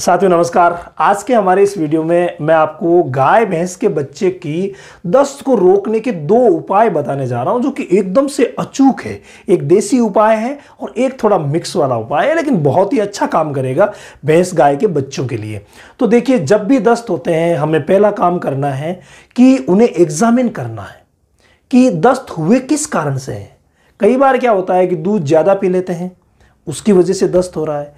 साथियों नमस्कार आज के हमारे इस वीडियो में मैं आपको गाय भैंस के बच्चे की दस्त को रोकने के दो उपाय बताने जा रहा हूं जो कि एकदम से अचूक है एक देसी उपाय है और एक थोड़ा मिक्स वाला उपाय है लेकिन बहुत ही अच्छा काम करेगा भैंस गाय के बच्चों के लिए तो देखिए जब भी दस्त होते हैं हमें पहला काम करना है कि उन्हें एग्जामिन करना है कि दस्त हुए किस कारण से हैं कई बार क्या होता है कि दूध ज़्यादा पी लेते हैं उसकी वजह से दस्त हो रहा है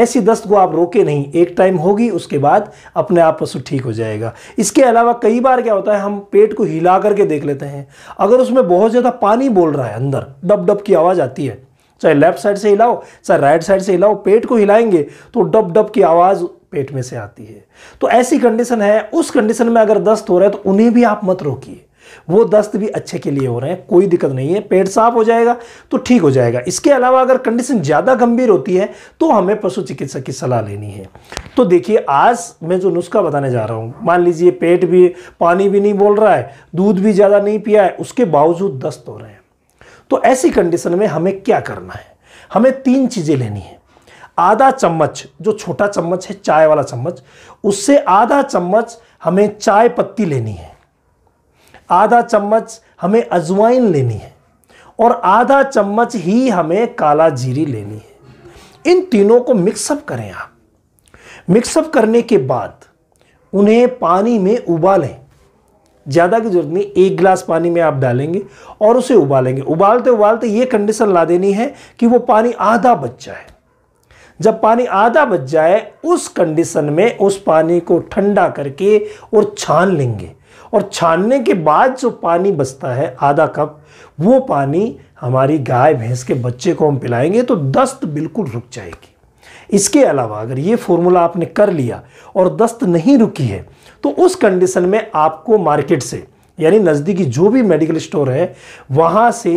ऐसी दस्त को आप रोके नहीं एक टाइम होगी उसके बाद अपने आप पशु ठीक हो जाएगा इसके अलावा कई बार क्या होता है हम पेट को हिला करके देख लेते हैं अगर उसमें बहुत ज़्यादा पानी बोल रहा है अंदर डब डब की आवाज़ आती है चाहे लेफ्ट साइड से हिलाओ चाहे राइट साइड से हिलाओ पेट को हिलाएंगे तो डब डब की आवाज़ पेट में से आती है तो ऐसी कंडीशन है उस कंडीशन में अगर दस्त हो रहा है तो उन्हें भी आप मत रोकिए वो दस्त भी अच्छे के लिए हो रहे हैं कोई दिक्कत नहीं है पेट साफ हो जाएगा तो ठीक हो जाएगा इसके अलावा अगर कंडीशन ज़्यादा गंभीर होती है तो हमें पशु चिकित्सक की सलाह लेनी है तो देखिए आज मैं जो नुस्खा बताने जा रहा हूँ मान लीजिए पेट भी पानी भी नहीं बोल रहा है दूध भी ज़्यादा नहीं पिया है उसके बावजूद दस्त हो रहे हैं तो ऐसी कंडीशन में हमें क्या करना है हमें तीन चीज़ें लेनी है आधा चम्मच जो छोटा चम्मच है चाय वाला चम्मच उससे आधा चम्मच हमें चाय पत्ती लेनी है आधा चम्मच हमें अजवाइन लेनी है और आधा चम्मच ही हमें काला जीरी लेनी है इन तीनों को मिक्सअप करें आप मिक्सअप करने के बाद उन्हें पानी में उबालें ज़्यादा की जरूरत नहीं एक गिलास पानी में आप डालेंगे और उसे उबालेंगे उबालते उबालते ये कंडीशन ला देनी है कि वो पानी आधा बच जाए जब पानी आधा बच जाए उस कंडीशन में उस पानी को ठंडा करके और छान लेंगे और छानने के बाद जो पानी बचता है आधा कप वो पानी हमारी गाय भैंस के बच्चे को हम पिलाएंगे तो दस्त बिल्कुल रुक जाएगी इसके अलावा अगर ये फॉर्मूला आपने कर लिया और दस्त नहीं रुकी है तो उस कंडीशन में आपको मार्केट से यानी नज़दीकी जो भी मेडिकल स्टोर है वहाँ से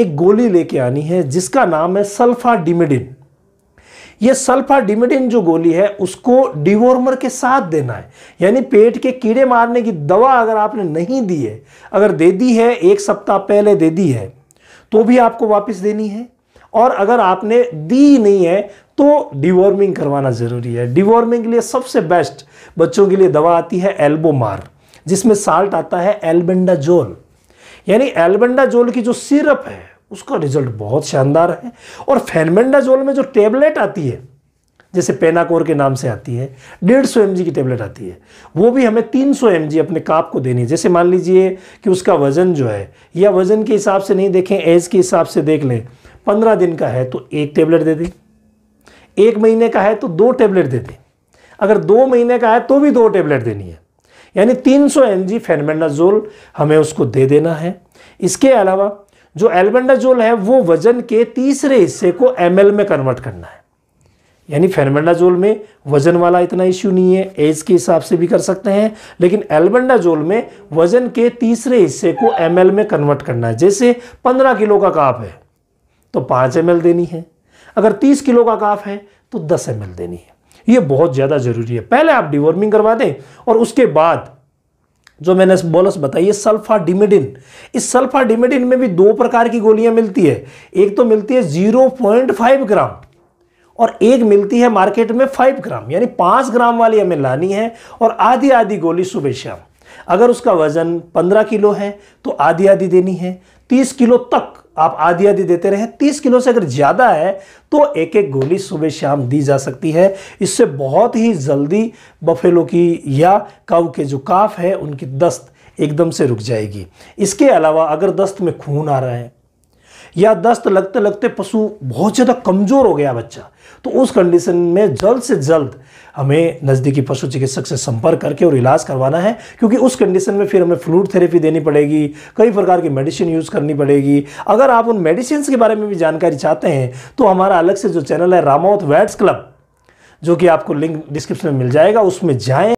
एक गोली लेके आनी है जिसका नाम है सल्फा डिमिडिन ये सल्फाडिमिडिन जो गोली है उसको डिवॉर्मर के साथ देना है यानी पेट के कीड़े मारने की दवा अगर आपने नहीं दी है अगर दे दी है एक सप्ताह पहले दे दी है तो भी आपको वापस देनी है और अगर आपने दी नहीं है तो डिवॉर्मिंग करवाना ज़रूरी है डिवॉर्मिंग के लिए सबसे बेस्ट बच्चों के लिए दवा आती है एल्बोमार जिसमें साल्ट आता है एल्बेंडाजोल यानी एल्बेंडाजोल की जो सिरप है उसका रिजल्ट बहुत शानदार है और फैनमेंडाजोल में जो टेबलेट आती है जैसे पेनाकोर के नाम से आती है डेढ़ सौ की टेबलेट आती है वो भी हमें तीन सौ अपने काप को देनी है जैसे मान लीजिए कि उसका वज़न जो है या वज़न के हिसाब से नहीं देखें एज के हिसाब से देख लें पंद्रह दिन का है तो एक टेबलेट दे दें एक महीने का है तो दो टेबलेट दे दें अगर दो महीने का है तो भी दो टेबलेट देनी है यानी 300 सौ एम जी हमें उसको दे देना है इसके अलावा जो एल्बेंडाजोल है वो वजन के तीसरे हिस्से को एम में कन्वर्ट करना है यानी फेनबेंडाजोल में वजन वाला इतना इश्यू नहीं है एज के हिसाब से भी कर सकते हैं लेकिन एल्बेंडाजोल में वजन के तीसरे हिस्से को एम में कन्वर्ट करना है जैसे पंद्रह किलो का काफ है तो पांच एम देनी है अगर तीस किलो का काफ है तो दस एम देनी है ये बहुत ज़्यादा ज़रूरी है पहले आप डिवॉर्मिंग करवा दें और उसके बाद जो मैंने बोलस बताई है सल्फा डिमेडिन इस सल्फा डिमेडिन में भी दो प्रकार की गोलियां मिलती है एक तो मिलती है 0.5 ग्राम और एक मिलती है मार्केट में 5 ग्राम यानी 5 ग्राम वाली हमें लानी है और आधी आधी गोली सुबह शाम अगर उसका वजन 15 किलो है तो आधी आधी देनी है 30 किलो तक आप आधी आधी देते रहें तीस किलो से अगर ज़्यादा है तो एक एक गोली सुबह शाम दी जा सकती है इससे बहुत ही जल्दी बफेलो की या काऊ के जो काफ है उनकी दस्त एकदम से रुक जाएगी इसके अलावा अगर दस्त में खून आ रहा है या दस्त लगते लगते पशु बहुत ज़्यादा कमज़ोर हो गया बच्चा तो उस कंडीशन में जल्द से जल्द हमें नज़दीकी पशु चिकित्सक से संपर्क करके और इलाज करवाना है क्योंकि उस कंडीशन में फिर हमें फ्लूड थेरेपी देनी पड़ेगी कई प्रकार की मेडिसिन यूज़ करनी पड़ेगी अगर आप उन मेडिसिन के बारे में भी जानकारी चाहते हैं तो हमारा अलग से जो चैनल है रामावत वैट्स क्लब जो कि आपको लिंक डिस्क्रिप्शन में मिल जाएगा उसमें जाएँ